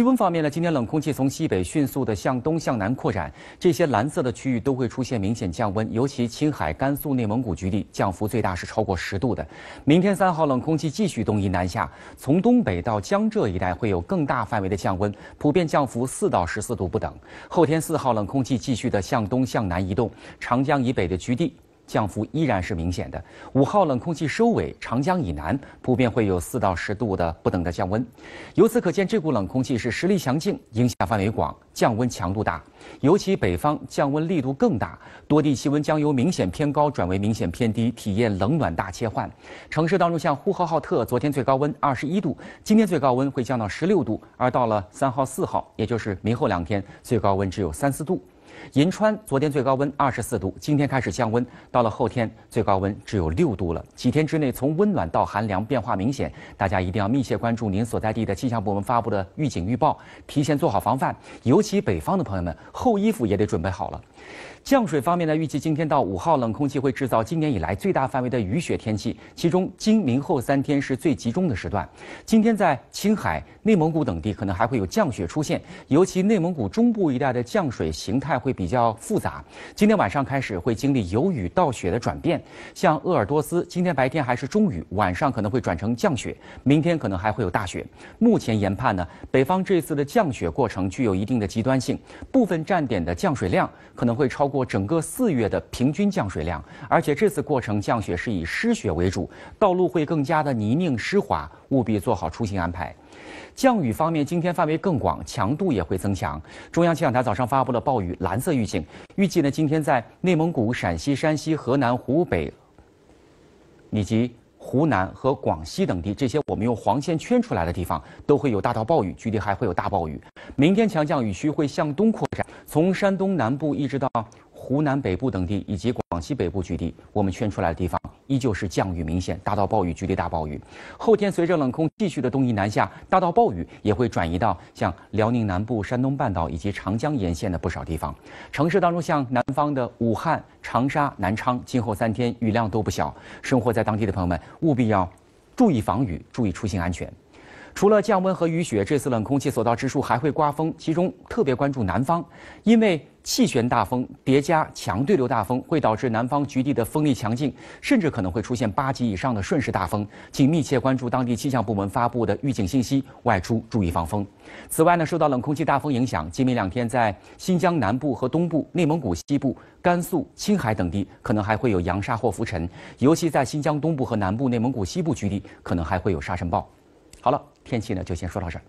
气温方面呢，今天冷空气从西北迅速的向东向南扩展，这些蓝色的区域都会出现明显降温，尤其青海、甘肃、内蒙古局地降幅最大是超过十度的。明天三号冷空气继续东移南下，从东北到江浙一带会有更大范围的降温，普遍降幅四到十四度不等。后天四号冷空气继续的向东向南移动，长江以北的局地。降幅依然是明显的。五号冷空气收尾，长江以南普遍会有四到十度的不等的降温。由此可见，这股冷空气是实力强劲，影响范围广，降温强度大。尤其北方降温力度更大，多地气温将由明显偏高转为明显偏低，体验冷暖大切换。城市当中，像呼和浩特，昨天最高温二十一度，今天最高温会降到十六度，而到了三号、四号，也就是明后两天，最高温只有三四度。银川昨天最高温二十四度，今天开始降温，到了后天最高温只有六度了。几天之内从温暖到寒凉变化明显，大家一定要密切关注您所在地的气象部门发布的预警预报，提前做好防范。尤其北方的朋友们，厚衣服也得准备好了。降水方面呢，预计今天到五号，冷空气会制造今年以来最大范围的雨雪天气，其中今明后三天是最集中的时段。今天在青海、内蒙古等地可能还会有降雪出现，尤其内蒙古中部一带的降水形态会比较复杂。今天晚上开始会经历由雨到雪的转变，像鄂尔多斯今天白天还是中雨，晚上可能会转成降雪，明天可能还会有大雪。目前研判呢，北方这次的降雪过程具有一定的极端性，部分站点的降水量可能会超。过整个四月的平均降水量，而且这次过程降雪是以湿雪为主，道路会更加的泥泞湿滑，务必做好出行安排。降雨方面，今天范围更广，强度也会增强。中央气象台早上发布了暴雨蓝色预警，预计呢今天在内蒙古、陕西、山西、河南、湖北以及。湖南和广西等地，这些我们用黄线圈出来的地方都会有大到暴雨，局地还会有大暴雨。明天强降雨区会向东扩展，从山东南部一直到湖南北部等地以及广西北部局地，我们圈出来的地方。依旧是降雨明显，大到暴雨，局地大暴雨。后天随着冷空气继续的东移南下，大到暴雨也会转移到像辽宁南部、山东半岛以及长江沿线的不少地方。城市当中，像南方的武汉、长沙、南昌，今后三天雨量都不小。生活在当地的朋友们务必要注意防雨，注意出行安全。除了降温和雨雪，这次冷空气所到之处还会刮风，其中特别关注南方，因为气旋大风叠加强对流大风，会导致南方局地的风力强劲，甚至可能会出现八级以上的瞬时大风，请密切关注当地气象部门发布的预警信息，外出注意防风。此外呢，受到冷空气大风影响，今明两天在新疆南部和东部、内蒙古西部、甘肃、青海等地，可能还会有扬沙或浮尘，尤其在新疆东部和南部、内蒙古西部局地，可能还会有沙尘暴。好了，天气呢就先说到这儿。